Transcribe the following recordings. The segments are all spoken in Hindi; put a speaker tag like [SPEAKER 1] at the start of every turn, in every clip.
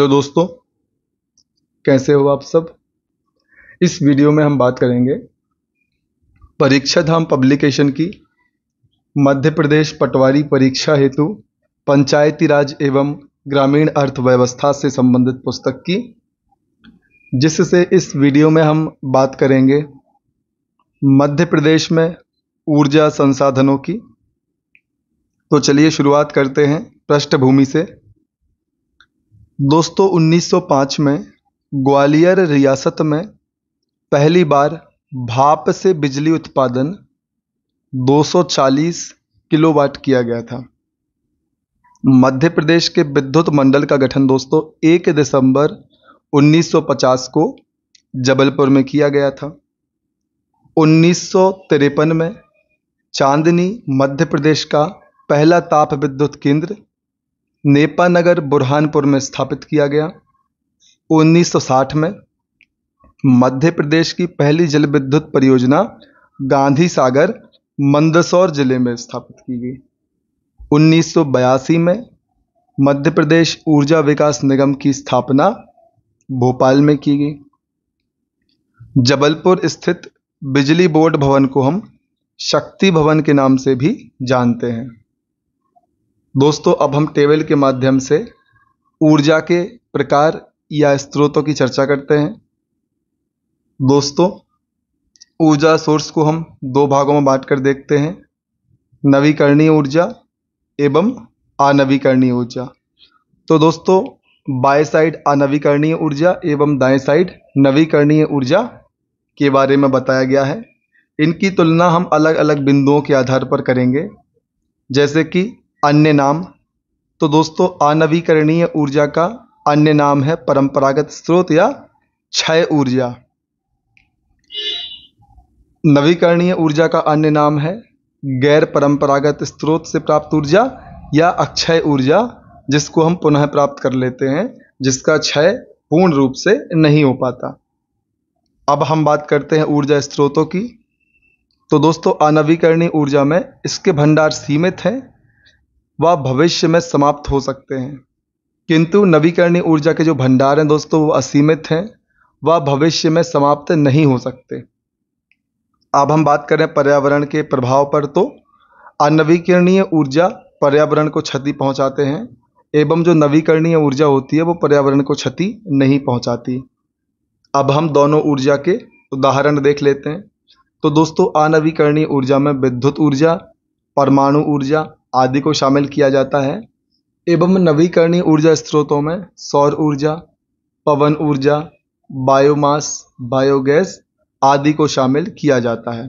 [SPEAKER 1] तो दोस्तों कैसे हो आप सब इस वीडियो में हम बात करेंगे परीक्षा धाम पब्लिकेशन की मध्य प्रदेश पटवारी परीक्षा हेतु पंचायती राज एवं ग्रामीण अर्थव्यवस्था से संबंधित पुस्तक की जिससे इस वीडियो में हम बात करेंगे मध्य प्रदेश में ऊर्जा संसाधनों की तो चलिए शुरुआत करते हैं पृष्ठभूमि से दोस्तों 1905 में ग्वालियर रियासत में पहली बार भाप से बिजली उत्पादन 240 किलोवाट किया गया था मध्य प्रदेश के विद्युत मंडल का गठन दोस्तों 1 दिसंबर 1950 को जबलपुर में किया गया था उन्नीस में चांदनी मध्य प्रदेश का पहला ताप विद्युत केंद्र नेपा नगर बुरहानपुर में स्थापित किया गया 1960 में मध्य प्रदेश की पहली जल विद्युत परियोजना गांधी सागर मंदसौर जिले में स्थापित की गई 1982 में मध्य प्रदेश ऊर्जा विकास निगम की स्थापना भोपाल में की गई जबलपुर स्थित बिजली बोर्ड भवन को हम शक्ति भवन के नाम से भी जानते हैं दोस्तों अब हम टेबल के माध्यम से ऊर्जा के प्रकार या स्रोतों की चर्चा करते हैं दोस्तों ऊर्जा सोर्स को हम दो भागों में बांट कर देखते हैं नवीकरणीय ऊर्जा एवं अनवीकरणीय ऊर्जा तो दोस्तों बाएं साइड अनवीकरणीय ऊर्जा एवं दाएं साइड नवीकरणीय ऊर्जा के बारे में बताया गया है इनकी तुलना हम अलग अलग बिंदुओं के आधार पर करेंगे जैसे कि अन्य नाम तो दोस्तों अनवीकरणीय ऊर्जा का अन्य नाम है परंपरागत स्रोत या क्षय ऊर्जा नवीकरणीय ऊर्जा का अन्य नाम है गैर परंपरागत स्रोत से प्राप्त ऊर्जा या अक्षय ऊर्जा जिसको हम पुनः प्राप्त कर लेते हैं जिसका क्षय पूर्ण रूप से नहीं हो पाता अब हम बात करते हैं ऊर्जा स्रोतों की तो दोस्तों अनवीकरणीय ऊर्जा में इसके भंडार सीमित हैं वह भविष्य में समाप्त हो सकते हैं किंतु नवीकरणीय ऊर्जा के जो भंडार हैं दोस्तों वो असीमित हैं वह भविष्य में समाप्त नहीं हो सकते अब हम बात करें पर्यावरण के प्रभाव पर तो अनवीकरणीय ऊर्जा पर्यावरण को क्षति पहुंचाते हैं एवं जो नवीकरणीय ऊर्जा होती है वो पर्यावरण को क्षति नहीं पहुंचाती अब हम दोनों ऊर्जा के उदाहरण देख लेते हैं तो दोस्तों अनवीकरणीय ऊर्जा में विद्युत ऊर्जा परमाणु ऊर्जा आदि को शामिल किया जाता है एवं नवीकरणीय ऊर्जा स्रोतों में सौर ऊर्जा पवन ऊर्जा बायोमास बायोगैस आदि को शामिल किया जाता है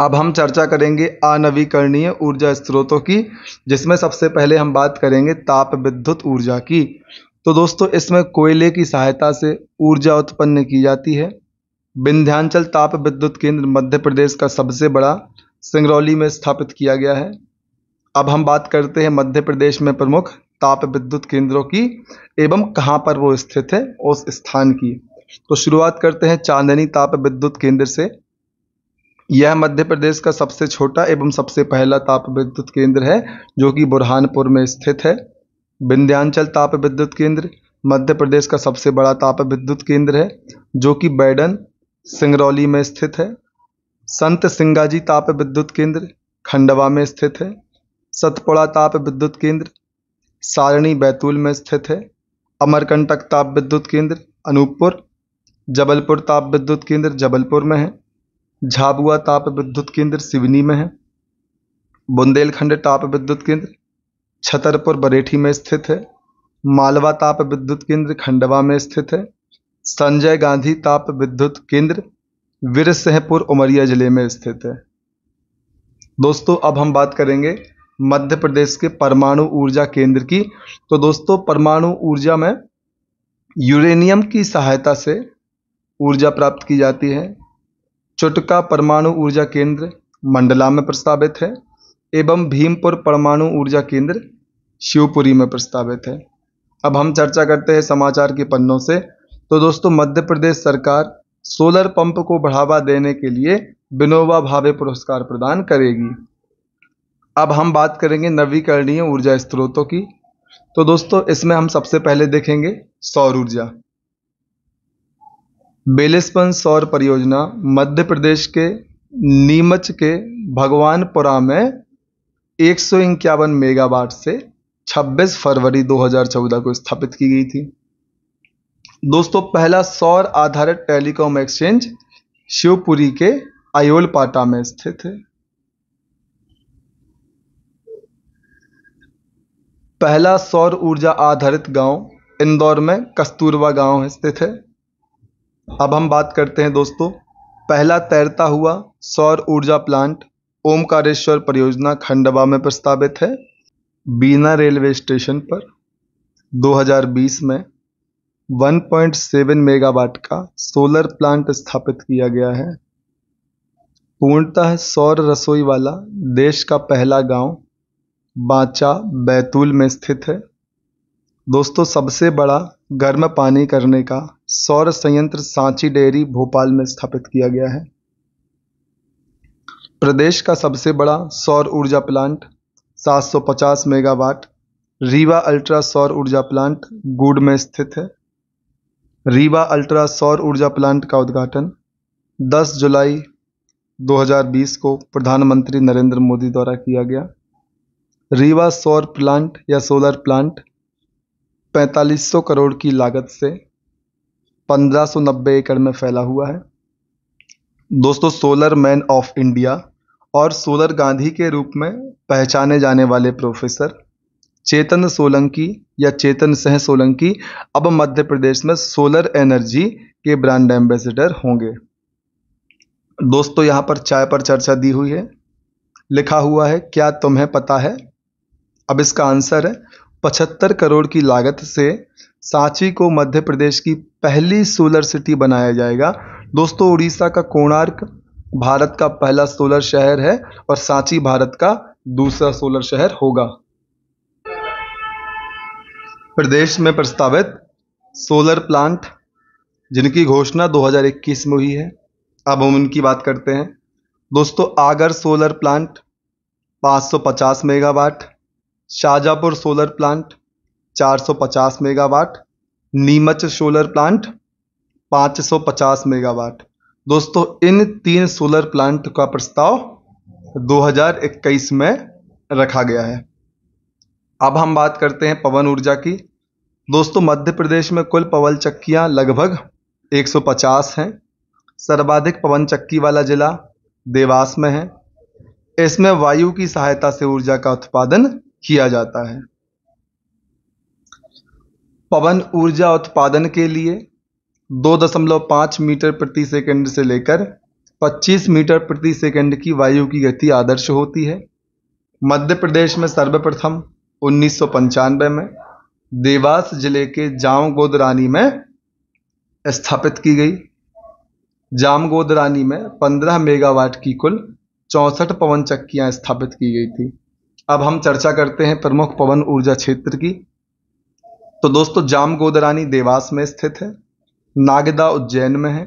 [SPEAKER 1] अब हम चर्चा करेंगे अनवीकरणीय ऊर्जा स्रोतों की जिसमें सबसे पहले हम बात करेंगे ताप विद्युत ऊर्जा की तो दोस्तों इसमें कोयले की सहायता से ऊर्जा उत्पन्न की जाती है विंध्यांचल ताप विद्युत केंद्र मध्य प्रदेश का सबसे बड़ा सिंगरौली में स्थापित किया गया है अब हम बात करते हैं मध्य प्रदेश में प्रमुख ताप विद्युत केंद्रों की एवं कहाँ पर वो स्थित है उस स्थान की तो शुरुआत करते हैं चांदनी ताप विद्युत केंद्र से यह मध्य प्रदेश का सबसे छोटा एवं सबसे पहला ताप विद्युत केंद्र है जो कि बुरहानपुर में स्थित है विंध्यांचल ताप विद्युत केंद्र मध्य प्रदेश का सबसे बड़ा ताप विद्युत केंद्र है जो कि बैडन सिंगरौली में स्थित है संत सिंगाजी ताप विद्युत केंद्र खंडवा में स्थित है सतपुड़ा ताप विद्युत केंद्र सारणी बैतूल में स्थित है अमरकंटक ताप विद्युत केंद्र अनूपपुर जबलपुर ताप विद्युत केंद्र जबलपुर में है झाबुआ ताप विद्युत केंद्र सिवनी में है बुंदेलखंड ताप विद्युत केंद्र छतरपुर बरेठी में स्थित है मालवा ताप विद्युत केंद्र खंडवा में स्थित है संजय गांधी ताप विद्युत केंद्र वीरसिंहपुर उमरिया जिले में स्थित है दोस्तों अब हम बात करेंगे मध्य प्रदेश के परमाणु ऊर्जा केंद्र की तो दोस्तों परमाणु ऊर्जा में यूरेनियम की सहायता से ऊर्जा प्राप्त की जाती है चुटका परमाणु ऊर्जा केंद्र मंडला में प्रस्तावित है एवं भीमपुर परमाणु ऊर्जा केंद्र शिवपुरी में प्रस्तावित है अब हम चर्चा करते हैं समाचार के पन्नों से तो दोस्तों मध्य प्रदेश सरकार सोलर पंप को बढ़ावा देने के लिए विनोबा भावे पुरस्कार प्रदान करेगी अब हम बात करेंगे नवीकरणीय ऊर्जा स्रोतों की तो दोस्तों इसमें हम सबसे पहले देखेंगे सौर ऊर्जा बेलेस्पन सौर परियोजना मध्य प्रदेश के नीमच के भगवानपुरा में एक सौ इक्यावन मेगावाट से 26 फरवरी 2014 को स्थापित की गई थी दोस्तों पहला सौर आधारित टेलीकॉम एक्सचेंज शिवपुरी के अयोलपाटा में स्थित है पहला सौर ऊर्जा आधारित गांव इंदौर में कस्तूरबा गांव स्थित है अब हम बात करते हैं दोस्तों पहला तैरता हुआ सौर ऊर्जा प्लांट ओमकारेश्वर परियोजना खंडवा में प्रस्तावित है बीना रेलवे स्टेशन पर 2020 में 1.7 मेगावाट का सोलर प्लांट स्थापित किया गया है पूर्णतः सौर रसोई वाला देश का पहला गांव बाचा बैतूल में स्थित है दोस्तों सबसे बड़ा गर्म पानी करने का सौर संयंत्र सांची डेयरी भोपाल में स्थापित किया गया है प्रदेश का सबसे बड़ा सौर ऊर्जा प्लांट 750 मेगावाट रीवा अल्ट्रा सौर ऊर्जा प्लांट गुड़ में स्थित है रीवा अल्ट्रा सौर ऊर्जा प्लांट का उद्घाटन 10 जुलाई 2020 को प्रधानमंत्री नरेंद्र मोदी द्वारा किया गया रीवा सौर प्लांट या सोलर प्लांट 4500 करोड़ की लागत से 1590 एकड़ में फैला हुआ है दोस्तों सोलर मैन ऑफ इंडिया और सोलर गांधी के रूप में पहचाने जाने वाले प्रोफेसर चेतन सोलंकी या चेतन सह सोलंकी अब मध्य प्रदेश में सोलर एनर्जी के ब्रांड एम्बेसडर होंगे दोस्तों यहाँ पर चाय पर चर्चा दी हुई है लिखा हुआ है क्या तुम्हें पता है अब इसका आंसर है पचहत्तर करोड़ की लागत से सांची को मध्य प्रदेश की पहली सोलर सिटी बनाया जाएगा दोस्तों उड़ीसा का कोणार्क भारत का पहला सोलर शहर है और सांची भारत का दूसरा सोलर शहर होगा प्रदेश में प्रस्तावित सोलर प्लांट जिनकी घोषणा 2021 में हुई है अब हम उनकी बात करते हैं दोस्तों Agar solar plant 550 megawatt Shahjahanpur solar plant 450 megawatt Neemuch solar plant 550 megawatt दोस्तों इन तीन सोलर प्लांट का प्रस्ताव 2021 में रखा गया है अब हम बात करते हैं पवन ऊर्जा की दोस्तों मध्य प्रदेश में कुल पवन चक्कियाँ लगभग 150 हैं सर्वाधिक पवन चक्की वाला जिला देवास में है इसमें वायु की सहायता से ऊर्जा का उत्पादन किया जाता है पवन ऊर्जा उत्पादन के लिए 2.5 मीटर प्रति सेकंड से लेकर 25 मीटर प्रति सेकंड की वायु की गति आदर्श होती है मध्य प्रदेश में सर्वप्रथम उन्नीस में देवास जिले के जाम गोदरानी में स्थापित की गई जाम गोदरानी में 15 मेगावाट की कुल चौंसठ पवन चक्कियां स्थापित की गई थी अब हम चर्चा करते हैं प्रमुख पवन ऊर्जा क्षेत्र की तो दोस्तों जाम गोदरानी देवास में स्थित है नागदा उज्जैन में है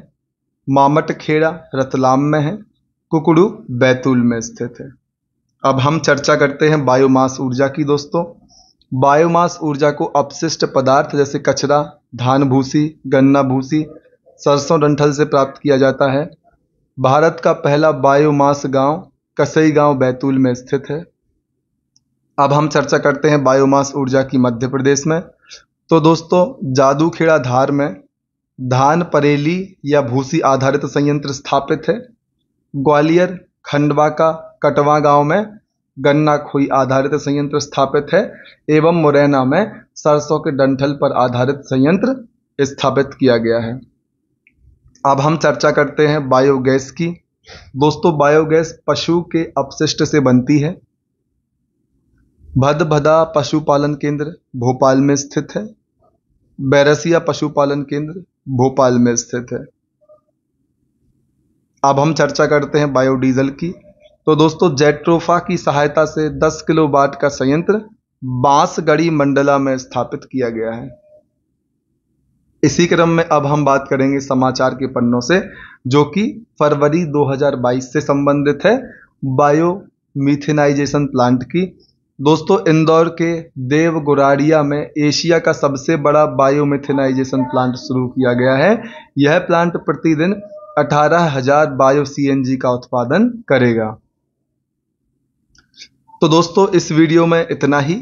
[SPEAKER 1] मामटखेड़ा रतलाम में है कुकड़ू बैतूल में स्थित है अब हम चर्चा करते हैं बायोमास ऊर्जा की दोस्तों बायोमास ऊर्जा को अपशिष्ट पदार्थ जैसे कचरा धान भूसी गन्ना भूसी सरसों डंठल से प्राप्त किया जाता है भारत का पहला बायोमास गांव कसई गांव बैतूल में स्थित है अब हम चर्चा करते हैं बायोमास ऊर्जा की मध्य प्रदेश में तो दोस्तों जादूखेड़ा धार में धान परेली या भूसी आधारित संयंत्र स्थापित है ग्वालियर खंडवा का कटवा गांव में गन्ना खोई आधारित संयंत्र स्थापित है एवं मुरैना में सरसों के डंठल पर आधारित संयंत्र स्थापित किया गया है अब हम चर्चा करते हैं बायोगैस की दोस्तों बायोगैस पशु के अपशिष्ट से बनती है भदभदा पशुपालन केंद्र भोपाल में स्थित है बैरसिया पशुपालन केंद्र भोपाल में स्थित है अब हम चर्चा करते हैं बायोडीजल की तो दोस्तों जेट्रोफा की सहायता से 10 किलो वाट का संयंत्र बांसगढ़ी मंडला में स्थापित किया गया है इसी क्रम में अब हम बात करेंगे समाचार के पन्नों से जो कि फरवरी 2022 से संबंधित है बायो मिथेनाइजेशन प्लांट की दोस्तों इंदौर के देवगोराड़िया में एशिया का सबसे बड़ा बायोमिथेनाइजेशन प्लांट शुरू किया गया है यह प्लांट प्रतिदिन अठारह हजार बायो सी का उत्पादन करेगा तो दोस्तों इस वीडियो में इतना ही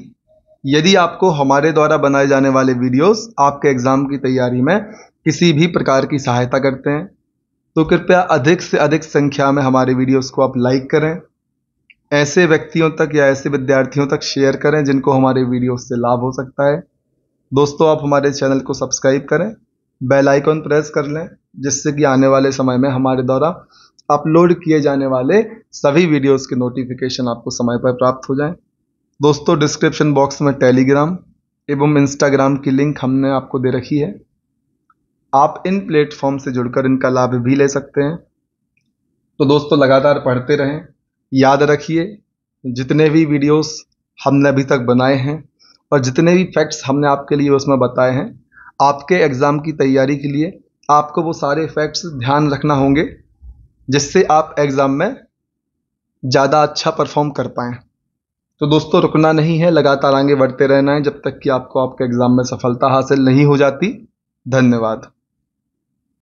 [SPEAKER 1] यदि आपको हमारे द्वारा बनाए जाने वाले वीडियोस आपके एग्ज़ाम की तैयारी में किसी भी प्रकार की सहायता करते हैं तो कृपया अधिक से अधिक संख्या में हमारे वीडियोस को आप लाइक करें ऐसे व्यक्तियों तक या ऐसे विद्यार्थियों तक शेयर करें जिनको हमारे वीडियो से लाभ हो सकता है दोस्तों आप हमारे चैनल को सब्सक्राइब करें बेल आइकन प्रेस कर लें जिससे कि आने वाले समय में हमारे द्वारा अपलोड किए जाने वाले सभी वीडियोस के नोटिफिकेशन आपको समय पर प्राप्त हो जाएं। दोस्तों डिस्क्रिप्शन बॉक्स में टेलीग्राम एवं इंस्टाग्राम की लिंक हमने आपको दे रखी है आप इन प्लेटफॉर्म से जुड़कर इनका लाभ भी ले सकते हैं तो दोस्तों लगातार पढ़ते रहें याद रखिए जितने भी वीडियोस हमने अभी तक बनाए हैं और जितने भी फैक्ट्स हमने आपके लिए उसमें बताए हैं आपके एग्ज़ाम की तैयारी के लिए आपको वो सारे फैक्ट्स ध्यान रखना होंगे जिससे आप एग्ज़ाम में ज़्यादा अच्छा परफॉर्म कर पाएँ तो दोस्तों रुकना नहीं है लगातार आगे बढ़ते रहना है जब तक कि आपको आपके एग्ज़ाम में सफलता हासिल नहीं हो जाती धन्यवाद